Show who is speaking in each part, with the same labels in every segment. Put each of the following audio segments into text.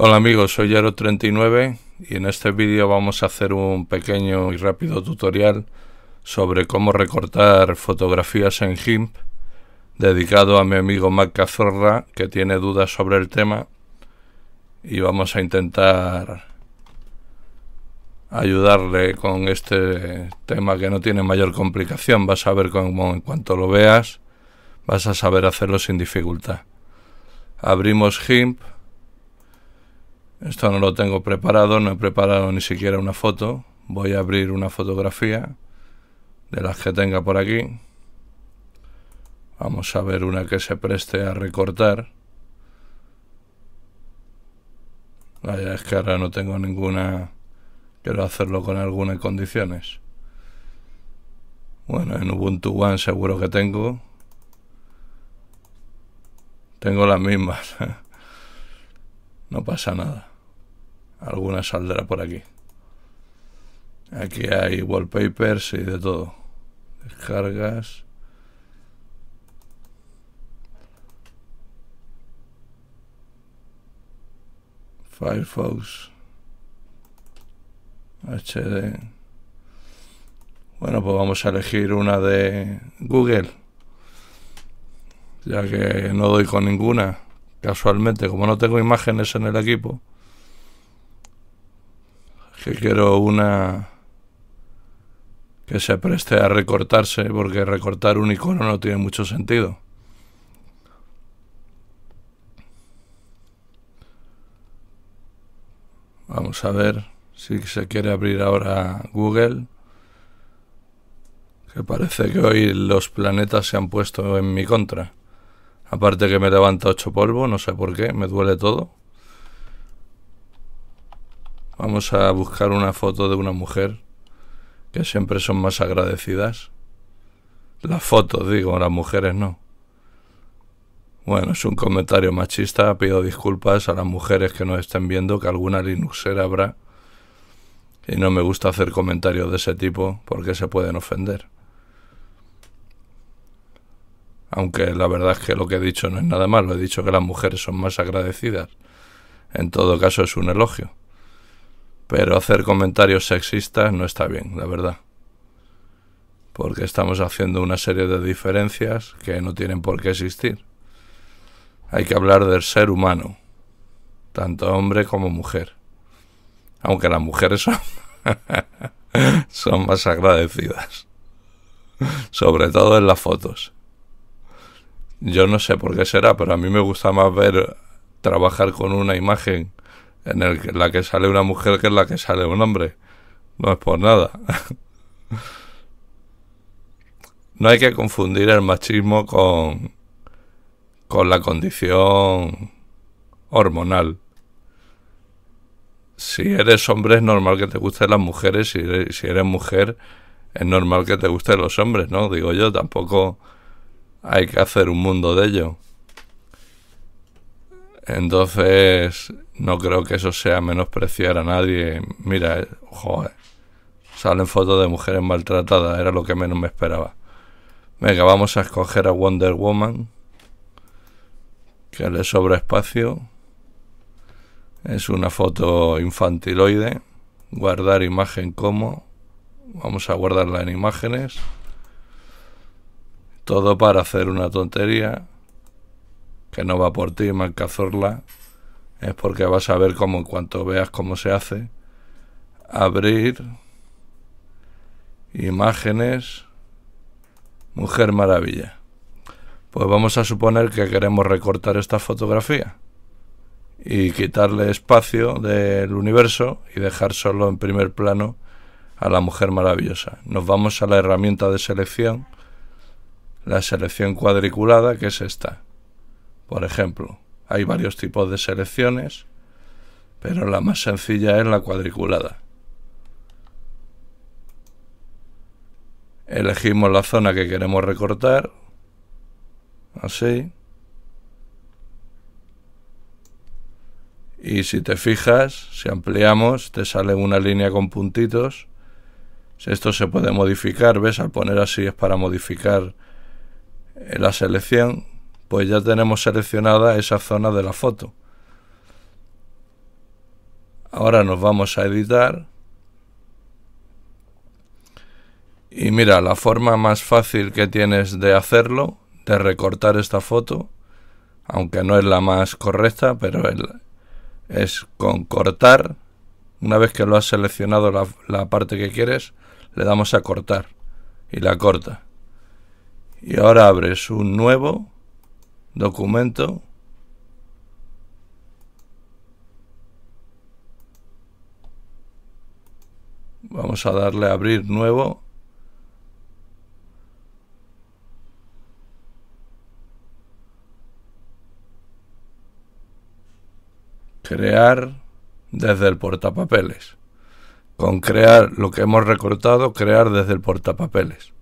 Speaker 1: Hola amigos, soy Yaro39 y en este vídeo vamos a hacer un pequeño y rápido tutorial sobre cómo recortar fotografías en GIMP dedicado a mi amigo Mac Cazorra que tiene dudas sobre el tema y vamos a intentar ayudarle con este tema que no tiene mayor complicación. Vas a ver cómo en cuanto lo veas vas a saber hacerlo sin dificultad. Abrimos GIMP esto no lo tengo preparado, no he preparado ni siquiera una foto. Voy a abrir una fotografía de las que tenga por aquí. Vamos a ver una que se preste a recortar. Vaya, es que ahora no tengo ninguna... Quiero hacerlo con algunas condiciones. Bueno, en Ubuntu One seguro que tengo. Tengo las mismas. no pasa nada alguna saldrá por aquí. Aquí hay wallpapers y de todo. Descargas. Firefox. HD. Bueno, pues vamos a elegir una de Google. Ya que no doy con ninguna. Casualmente, como no tengo imágenes en el equipo que quiero una que se preste a recortarse, porque recortar un icono no tiene mucho sentido. Vamos a ver si se quiere abrir ahora Google. Que parece que hoy los planetas se han puesto en mi contra. Aparte que me levanta ocho polvo, no sé por qué, me duele todo. Vamos a buscar una foto de una mujer, que siempre son más agradecidas. Las fotos, digo, las mujeres no. Bueno, es un comentario machista. Pido disculpas a las mujeres que nos estén viendo, que alguna Linuxera habrá. Y no me gusta hacer comentarios de ese tipo porque se pueden ofender. Aunque la verdad es que lo que he dicho no es nada malo. He dicho que las mujeres son más agradecidas. En todo caso es un elogio. Pero hacer comentarios sexistas no está bien, la verdad. Porque estamos haciendo una serie de diferencias que no tienen por qué existir. Hay que hablar del ser humano, tanto hombre como mujer. Aunque las mujeres son, más agradecidas. Sobre todo en las fotos. Yo no sé por qué será, pero a mí me gusta más ver trabajar con una imagen en la que sale una mujer que es la que sale un hombre. No es por nada. no hay que confundir el machismo con, con la condición hormonal. Si eres hombre es normal que te gusten las mujeres, ...y si eres mujer es normal que te gusten los hombres, ¿no? Digo yo, tampoco hay que hacer un mundo de ello. Entonces, no creo que eso sea menospreciar a nadie. Mira, eh, joder, salen fotos de mujeres maltratadas, era lo que menos me esperaba. Venga, vamos a escoger a Wonder Woman, que le sobra espacio. Es una foto infantiloide. Guardar imagen como. Vamos a guardarla en imágenes. Todo para hacer una tontería que no va por ti, Marcazorla, es porque vas a ver cómo, en cuanto veas cómo se hace, abrir imágenes Mujer Maravilla. Pues vamos a suponer que queremos recortar esta fotografía y quitarle espacio del universo y dejar solo en primer plano a la Mujer Maravillosa. Nos vamos a la herramienta de selección, la selección cuadriculada, que es esta. Por ejemplo, hay varios tipos de selecciones, pero la más sencilla es la cuadriculada. Elegimos la zona que queremos recortar, así. Y si te fijas, si ampliamos, te sale una línea con puntitos. Esto se puede modificar, ¿ves? Al poner así es para modificar eh, la selección pues ya tenemos seleccionada esa zona de la foto. Ahora nos vamos a editar. Y mira, la forma más fácil que tienes de hacerlo, de recortar esta foto, aunque no es la más correcta, pero es con cortar. Una vez que lo has seleccionado la, parte que quieres, le damos a cortar y la corta. Y ahora abres un nuevo documento vamos a darle a abrir nuevo crear desde el portapapeles con crear lo que hemos recortado crear desde el portapapeles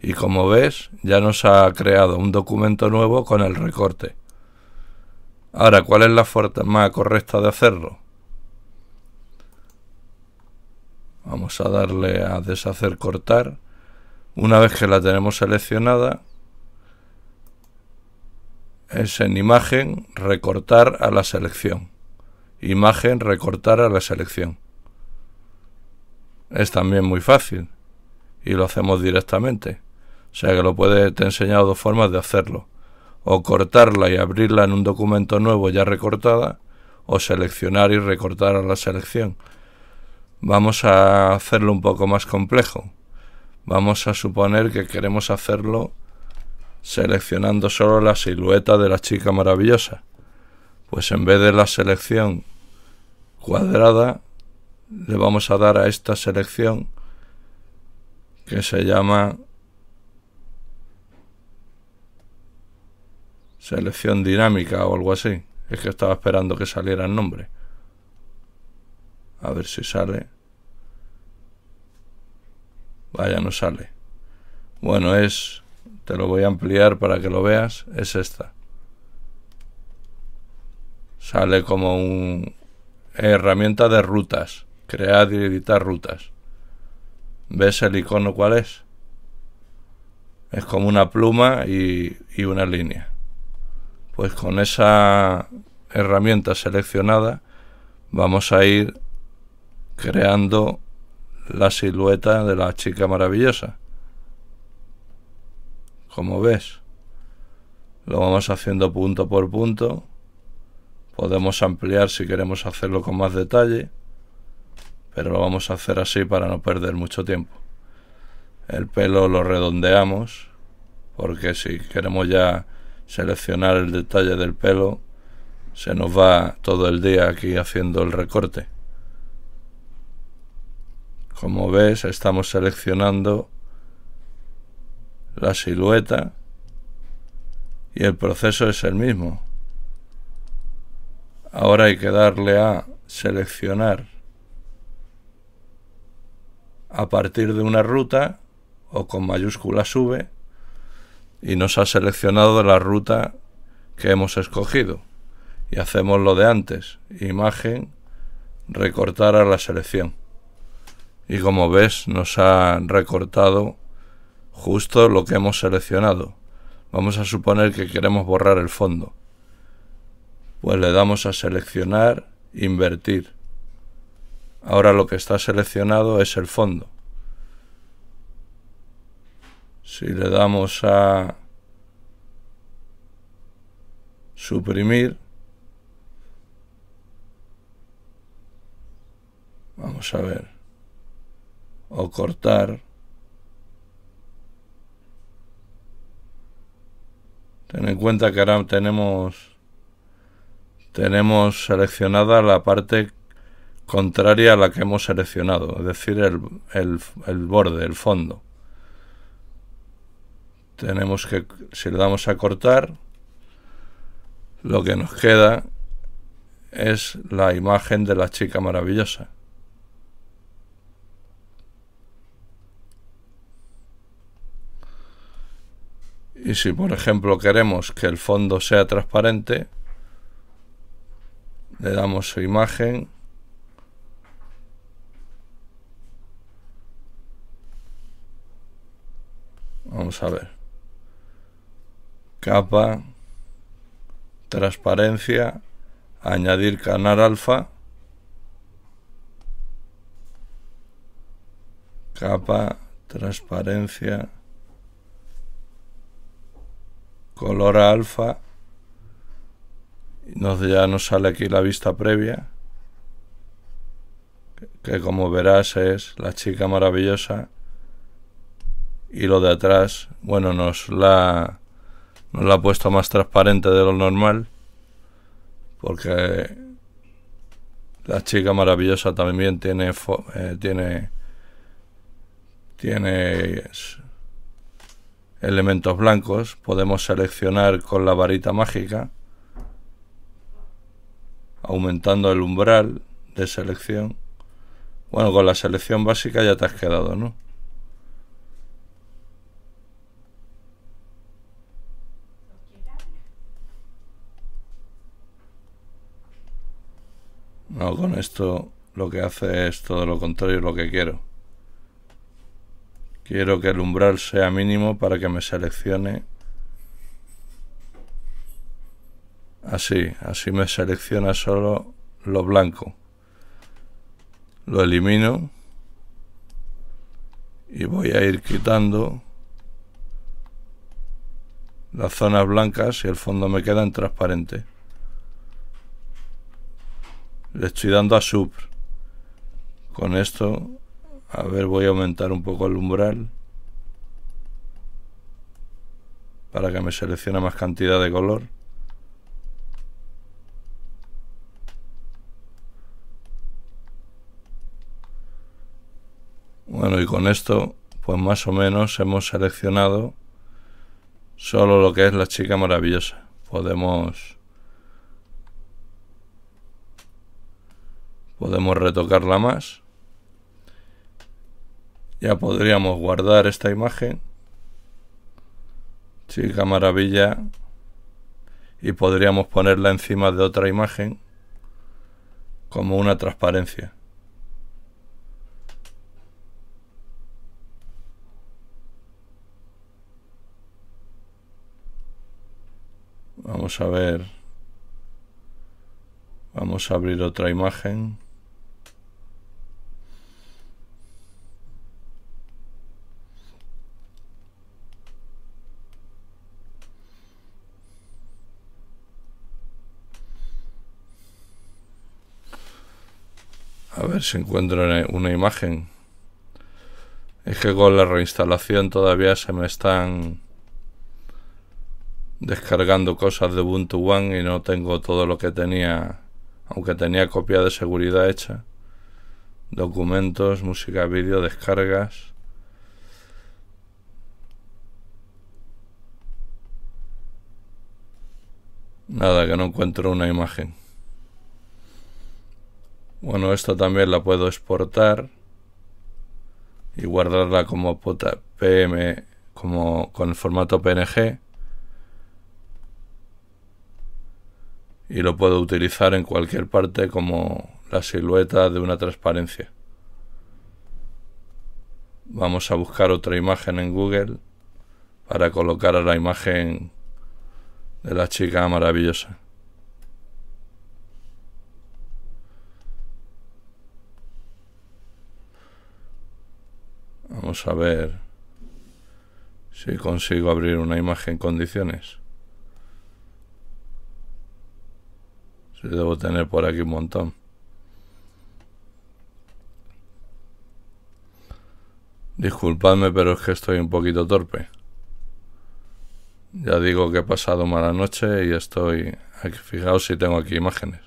Speaker 1: y como ves ya nos ha creado un documento nuevo con el recorte. Ahora, ¿cuál es la forma correcta de hacerlo? Vamos a darle a deshacer cortar. Una vez que la tenemos seleccionada, es en imagen recortar a la selección. Imagen recortar a la selección. Es también muy fácil y lo hacemos directamente. O sea que lo puede te he enseñado dos formas de hacerlo. O cortarla y abrirla en un documento nuevo ya recortada, o seleccionar y recortar a la selección. Vamos a hacerlo un poco más complejo. Vamos a suponer que queremos hacerlo seleccionando solo la silueta de la chica maravillosa. Pues en vez de la selección cuadrada, le vamos a dar a esta selección que se llama Selección dinámica o algo así. Es que estaba esperando que saliera el nombre. A ver si sale. Vaya, no sale. Bueno, es... Te lo voy a ampliar para que lo veas. Es esta. Sale como un... Herramienta de rutas. Crear y editar rutas. ¿Ves el icono cuál es? Es como una pluma y, y una línea pues con esa herramienta seleccionada vamos a ir creando la silueta de la chica maravillosa. Como ves, lo vamos haciendo punto por punto. Podemos ampliar si queremos hacerlo con más detalle, pero lo vamos a hacer así para no perder mucho tiempo. El pelo lo redondeamos, porque si queremos ya seleccionar el detalle del pelo, se nos va todo el día aquí haciendo el recorte. Como ves, estamos seleccionando la silueta y el proceso es el mismo. Ahora hay que darle a seleccionar a partir de una ruta o con mayúscula V y nos ha seleccionado la ruta que hemos escogido. Y hacemos lo de antes, imagen, recortar a la selección. Y como ves, nos ha recortado justo lo que hemos seleccionado. Vamos a suponer que queremos borrar el fondo. Pues le damos a seleccionar, invertir. Ahora lo que está seleccionado es el fondo. Si le damos a suprimir, vamos a ver, o cortar, ten en cuenta que ahora tenemos, tenemos seleccionada la parte contraria a la que hemos seleccionado, es decir, el, el, el borde, el fondo tenemos que, si le damos a cortar, lo que nos queda es la imagen de la chica maravillosa. Y si por ejemplo queremos que el fondo sea transparente, le damos su imagen capa, transparencia, añadir canal alfa, capa, transparencia, color alfa, nos, ya nos sale aquí la vista previa, que como verás es la chica maravillosa, y lo de atrás, bueno, nos la nos la ha puesto más transparente de lo normal. Porque la chica maravillosa también tiene. Eh, tiene. Tiene. Elementos blancos. Podemos seleccionar con la varita mágica. Aumentando el umbral de selección. Bueno, con la selección básica ya te has quedado, ¿no? con esto lo que hace es todo lo contrario lo que quiero. Quiero que el umbral sea mínimo para que me seleccione. Así, así me selecciona solo lo blanco. Lo elimino y voy a ir quitando las zonas blancas y el fondo me queda en transparente. Le estoy dando a sub. Con esto, a ver, voy a aumentar un poco el umbral. Para que me seleccione más cantidad de color. Bueno, y con esto, pues más o menos hemos seleccionado solo lo que es la chica maravillosa. Podemos podemos retocarla más. Ya podríamos guardar esta imagen. Chica maravilla. Y podríamos ponerla encima de otra imagen como una transparencia. Vamos a ver. Vamos a abrir otra imagen. se si encuentro una imagen. Es que con la reinstalación todavía se me están descargando cosas de Ubuntu One y no tengo todo lo que tenía, aunque tenía copia de seguridad hecha. Documentos, música, vídeo, descargas. Nada, que no encuentro una imagen. Bueno, esto también la puedo exportar y guardarla como PM, como con el formato PNG. Y lo puedo utilizar en cualquier parte como la silueta de una transparencia. Vamos a buscar otra imagen en Google para colocar a la imagen de la chica maravillosa. Vamos a ver si consigo abrir una imagen en condiciones. Si debo tener por aquí un montón. Disculpadme, pero es que estoy un poquito torpe. Ya digo que he pasado mala noche y estoy... Aquí, fijaos si tengo aquí imágenes.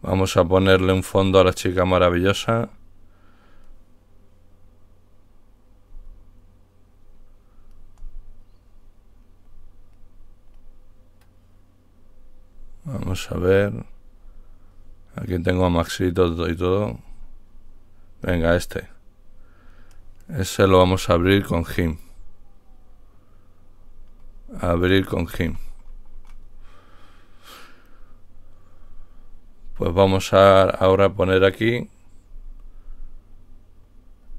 Speaker 1: Vamos a ponerle un fondo a la chica maravillosa. a ver. Aquí tengo a Maxito y todo. Venga, este. Ese lo vamos a abrir con Jim Abrir con Jim Pues vamos a ahora poner aquí.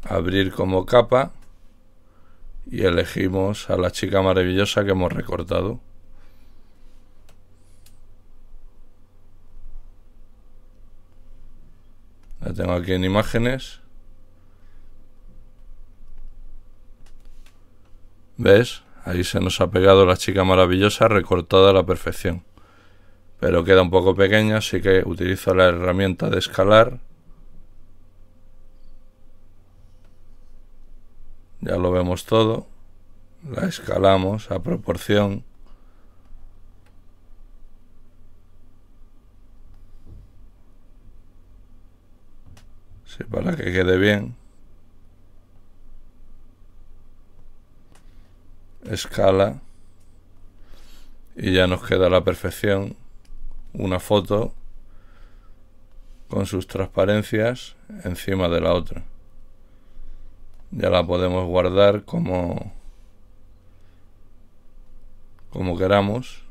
Speaker 1: Abrir como capa. Y elegimos a la chica maravillosa que hemos recortado. La tengo aquí en imágenes. ¿Ves? Ahí se nos ha pegado la chica maravillosa recortada a la perfección. Pero queda un poco pequeña, así que utilizo la herramienta de escalar. Ya lo vemos todo. La escalamos a proporción. para que quede bien. Escala. Y ya nos queda a la perfección una foto con sus transparencias encima de la otra. Ya la podemos guardar como como queramos.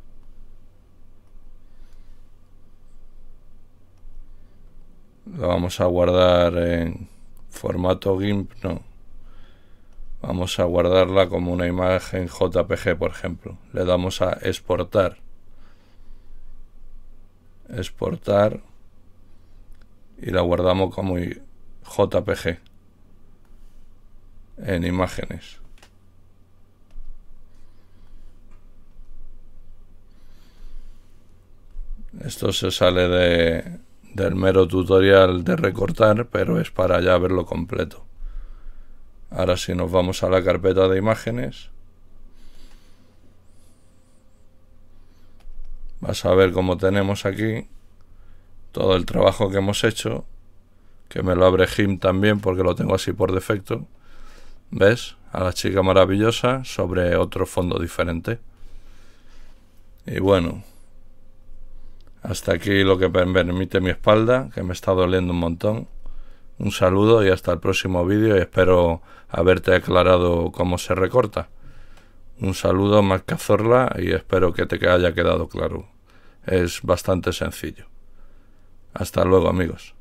Speaker 1: lo vamos a guardar en formato GIMP, no. Vamos a guardarla como una imagen JPG, por ejemplo. Le damos a exportar. Exportar. Y la guardamos como JPG. En imágenes. Esto se sale de, del mero tutorial de recortar, pero es para ya verlo completo. Ahora si nos vamos a la carpeta de imágenes, vas a ver cómo tenemos aquí todo el trabajo que hemos hecho, que me lo abre Jim también porque lo tengo así por defecto. ¿Ves? A la chica maravillosa sobre otro fondo diferente. Y bueno, hasta aquí lo que me permite mi espalda, que me está doliendo un montón. Un saludo y hasta el próximo vídeo y espero haberte aclarado cómo se recorta. Un saludo más cazorla y espero que te haya quedado claro. Es bastante sencillo. Hasta luego amigos.